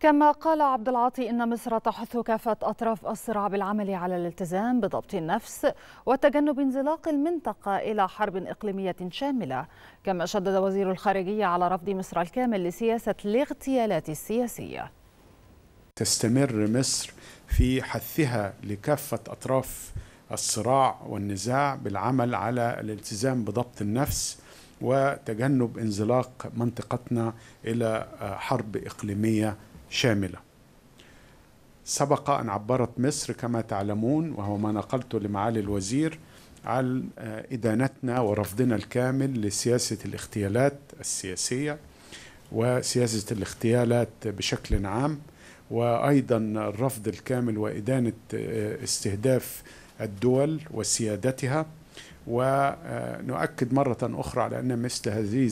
كما قال عبد العاطي ان مصر تحث كافه اطراف الصراع بالعمل على الالتزام بضبط النفس وتجنب انزلاق المنطقه الى حرب اقليميه شامله كما شدد وزير الخارجيه على رفض مصر الكامل لسياسه الاغتيالات السياسيه تستمر مصر في حثها لكافه اطراف الصراع والنزاع بالعمل على الالتزام بضبط النفس وتجنب انزلاق منطقتنا الى حرب اقليميه شاملة سبق أن عبرت مصر كما تعلمون وهو ما نقلته لمعالي الوزير عن آه، إدانتنا ورفضنا الكامل لسياسة الاغتيالات السياسية وسياسة الاغتيالات بشكل عام وأيضا الرفض الكامل وإدانة آه، استهداف الدول وسيادتها ونؤكد مرة أخرى على أن مثل هذه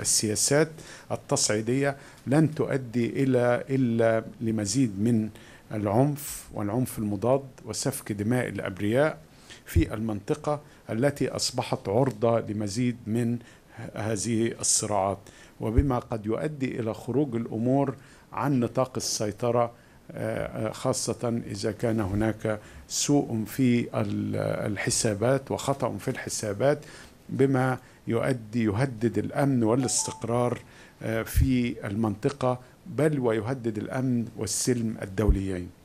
السياسات التصعيدية لن تؤدي إلى إلا لمزيد من العنف والعنف المضاد وسفك دماء الأبرياء في المنطقة التي أصبحت عرضة لمزيد من هذه الصراعات وبما قد يؤدي إلى خروج الأمور عن نطاق السيطرة خاصة إذا كان هناك سوء في الحسابات وخطأ في الحسابات بما يؤدي يهدد الأمن والاستقرار آه، في المنطقة بل ويهدد الأمن والسلم الدوليين